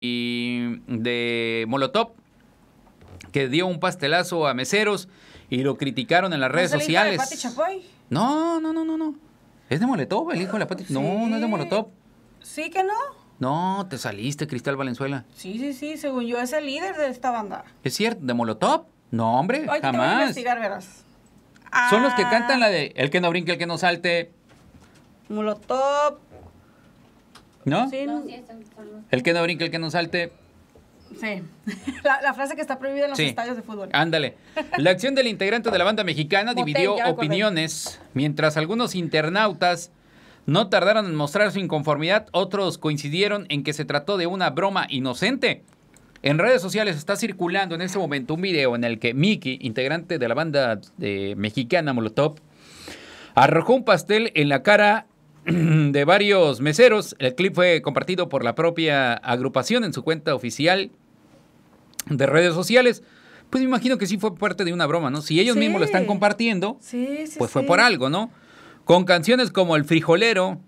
y de Molotov que dio un pastelazo a meseros y lo criticaron en las redes sociales es sociales. Pati Chapoy? No, no, no, no, no. ¿Es de Molotov el hijo de la Pati? No, no es de Molotov. Sí que no. No, te saliste, Cristal Valenzuela. Sí, sí, sí, según yo es el líder de esta banda. ¿Es cierto? ¿De Molotov? No, hombre, jamás. te voy a investigar, Son los que ah. cantan la de El que no brinque, el que no salte. Molotov, ¿No? Sí. el que no brinque, el que no salte. Sí. La, frase que está prohibida en los estadios de fútbol. Ándale. La acción del integrante de la banda mexicana dividió opiniones, mientras algunos internautas no tardaron en mostrar su inconformidad, otros coincidieron en que se trató de una broma inocente. En redes sociales está circulando en este momento un video en el que Mickey, integrante de la banda mexicana Molotov, arrojó un pastel en la cara de varios meseros. El clip fue compartido por la propia agrupación en su cuenta oficial de redes sociales. Pues me imagino que sí fue parte de una broma, ¿no? Si ellos mismos lo están compartiendo, pues fue por algo, ¿no? Con canciones como El Frijolero,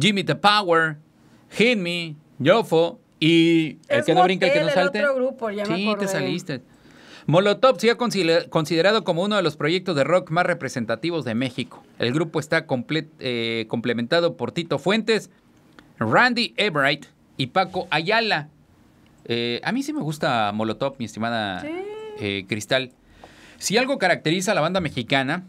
Jimmy the Power, Hit Me, Yofo y El que no brinca, el que no salte. sí, te saliste. Molotov se ha considerado como uno de los proyectos de rock más representativos de México. El grupo está eh, complementado por Tito Fuentes, Randy Ebright y Paco Ayala. Eh, a mí sí me gusta Molotov, mi estimada eh, Cristal. Si algo caracteriza a la banda mexicana.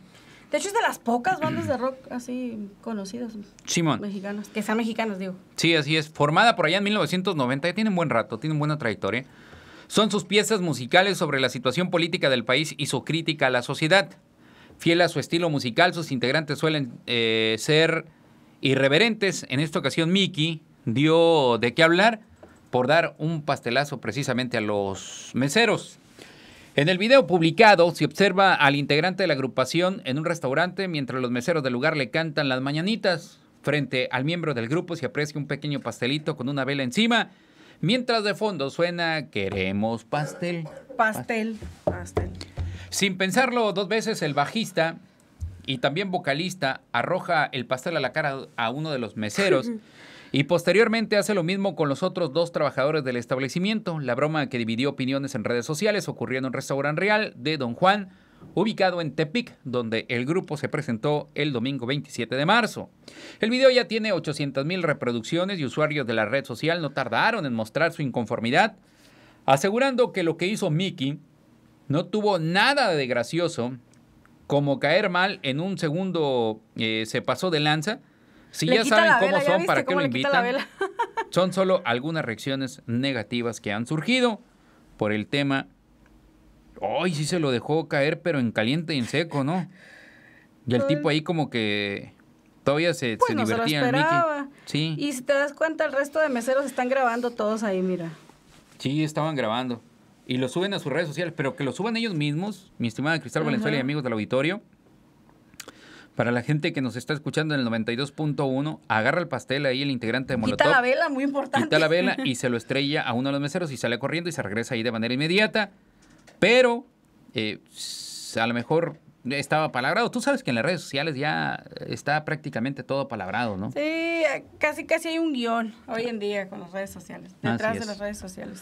De hecho, es de las pocas bandas de rock así conocidas. Simón. Mexicanos. Que sean mexicanos, digo. Sí, así es. Formada por allá en 1990. Ya tienen buen rato, tienen buena trayectoria. Son sus piezas musicales sobre la situación política del país y su crítica a la sociedad. Fiel a su estilo musical, sus integrantes suelen eh, ser irreverentes. En esta ocasión, Mickey dio de qué hablar por dar un pastelazo precisamente a los meseros. En el video publicado se observa al integrante de la agrupación en un restaurante mientras los meseros del lugar le cantan las mañanitas. Frente al miembro del grupo se aprecia un pequeño pastelito con una vela encima Mientras de fondo suena Queremos pastel. Pastel, pastel. Sin pensarlo dos veces, el bajista y también vocalista arroja el pastel a la cara a uno de los meseros. Y posteriormente hace lo mismo con los otros dos trabajadores del establecimiento. La broma que dividió opiniones en redes sociales ocurrió en un restaurante real de Don Juan, ubicado en Tepic, donde el grupo se presentó el domingo 27 de marzo. El video ya tiene 800 mil reproducciones y usuarios de la red social no tardaron en mostrar su inconformidad, asegurando que lo que hizo Miki no tuvo nada de gracioso, como caer mal en un segundo eh, se pasó de lanza. Si ya saben cómo son, para qué lo invitan. Son solo algunas reacciones negativas que han surgido por el tema Ay, sí se lo dejó caer, pero en caliente y en seco, ¿no? Y el tipo ahí como que todavía se, pues se no divertía lo esperaba. Sí. Y si te das cuenta, el resto de meseros están grabando todos ahí, mira. Sí, estaban grabando. Y lo suben a sus redes sociales, pero que lo suban ellos mismos, mi estimada Cristal Valenzuela y amigos del auditorio. Para la gente que nos está escuchando en el 92.1, agarra el pastel ahí el integrante de Molotov. Quita la vela, muy importante. Quita la vela y se lo estrella a uno de los meseros y sale corriendo y se regresa ahí de manera inmediata. Pero eh, a lo mejor estaba palabrado. Tú sabes que en las redes sociales ya está prácticamente todo palabrado, ¿no? Sí, casi casi hay un guión hoy en día con las redes sociales, detrás de las redes sociales.